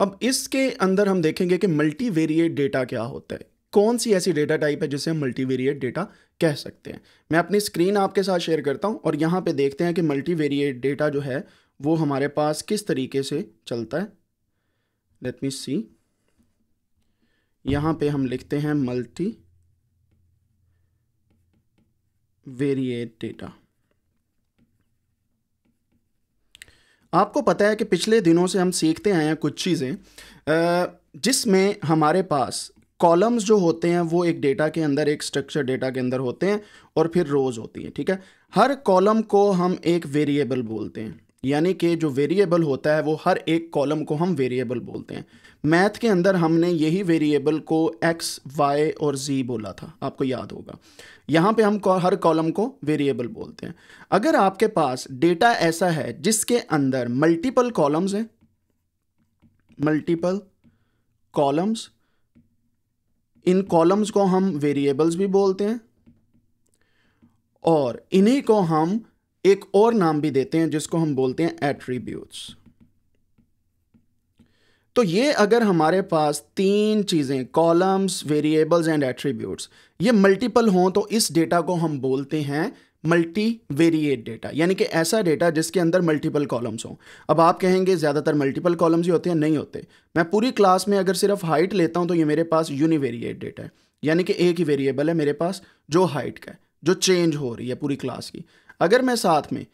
अब इसके अंदर हम देखेंगे कि मल्टीवेरिएट डेटा क्या होता है कौन सी ऐसी डेटा टाइप है जिसे हम मल्टीवेरिएट डेटा कह सकते हैं मैं अपनी स्क्रीन आपके साथ शेयर करता हूं और यहां पे देखते हैं कि मल्टीवेरिएट डेटा जो है वो हमारे पास किस तरीके से चलता है लेट मी सी यहां पे हम लिखते हैं मल्टी वेरिएट डेटा आपको पता है कि पिछले दिनों से हम सीखते आए हैं कुछ चीज़ें जिसमें हमारे पास कॉलम्स जो होते हैं वो एक डेटा के अंदर एक स्ट्रक्चर डेटा के अंदर होते हैं और फिर रोज़ होती हैं ठीक है हर कॉलम को हम एक वेरिएबल बोलते हैं यानी कि जो वेरिएबल होता है वो हर एक कॉलम को हम वेरिएबल बोलते हैं मैथ के अंदर हमने यही वेरिएबल को एक्स वाई और जी बोला था आपको याद होगा यहाँ पे हम हर कॉलम को वेरिएबल बोलते हैं अगर आपके पास डेटा ऐसा है जिसके अंदर मल्टीपल कॉलम्स हैं मल्टीपल कॉलम्स इन कॉलम्स को हम वेरिएबल्स भी बोलते हैं और इन्हीं को हम एक और नाम भी देते हैं जिसको हम बोलते हैं एट्रीब्यूट्स तो ये अगर हमारे पास तीन चीज़ें कॉलम्स वेरिएबल्स एंड एट्रीब्यूट्स ये मल्टीपल हों तो इस डेटा को हम बोलते हैं मल्टी वेरिएट डेटा यानी कि ऐसा डेटा जिसके अंदर मल्टीपल कॉलम्स हों अब आप कहेंगे ज़्यादातर मल्टीपल कॉलम्स ही होते हैं नहीं होते मैं पूरी क्लास में अगर सिर्फ हाइट लेता हूं तो ये मेरे पास यूनिवेरिएट डेटा है यानी कि एक ही वेरिएबल है मेरे पास जो हाइट का है जो चेंज हो रही है पूरी क्लास की अगर मैं साथ में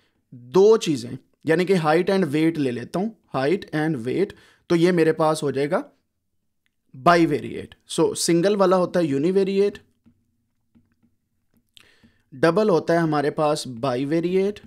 दो चीज़ें यानी कि हाइट एंड वेट ले लेता हूँ हाइट एंड वेट तो ये मेरे पास हो जाएगा बाई वेरिएट सो सिंगल वाला होता है यूनिवेरिएट डबल होता है हमारे पास बाई वेरिएट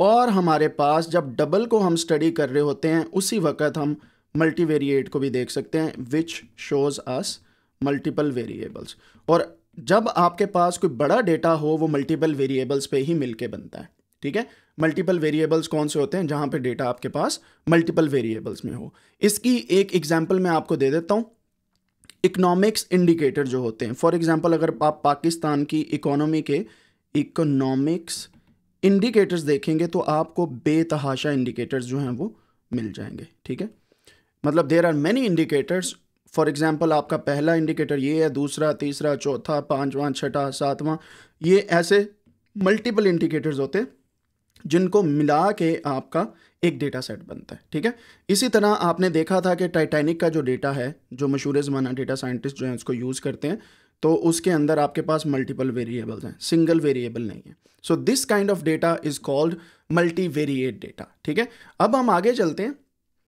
और हमारे पास जब डबल को हम स्टडी कर रहे होते हैं उसी वक्त हम मल्टीवेरिएट को भी देख सकते हैं which shows us multiple variables और जब आपके पास कोई बड़ा डेटा हो वो मल्टीपल वेरिएबल्स पे ही मिलके बनता है ठीक है मल्टीपल वेरिएबल्स कौन से होते हैं जहां पे डेटा आपके पास मल्टीपल वेरिएबल्स में हो इसकी एक एग्जाम्पल मैं आपको दे देता हूँ इकोनॉमिक्स इंडिकेटर जो होते हैं फॉर एग्जाम्पल अगर आप पाकिस्तान की इकोनॉमी के इकोनॉमिक्स इंडिकेटर्स देखेंगे तो आपको बेतहाशा इंडिकेटर्स जो हैं वो मिल जाएंगे ठीक है मतलब there are many indicators for example आपका पहला इंडिकेटर ये है दूसरा तीसरा चौथा पाँचवा छठा सातवां ये ऐसे मल्टीपल इंडिकेटर्स होते हैं जिनको मिला के आपका एक डेटा सेट बनता है ठीक है इसी तरह आपने देखा था कि टाइटैनिक का जो डेटा है जो मशहूर ज़माना डेटा साइंटिस्ट जो हैं उसको यूज़ करते हैं तो उसके अंदर आपके पास मल्टीपल वेरिएबल्स हैं सिंगल वेरिएबल नहीं है so this kind of data is called multivariate data ठीक है अब हम आगे चलते हैं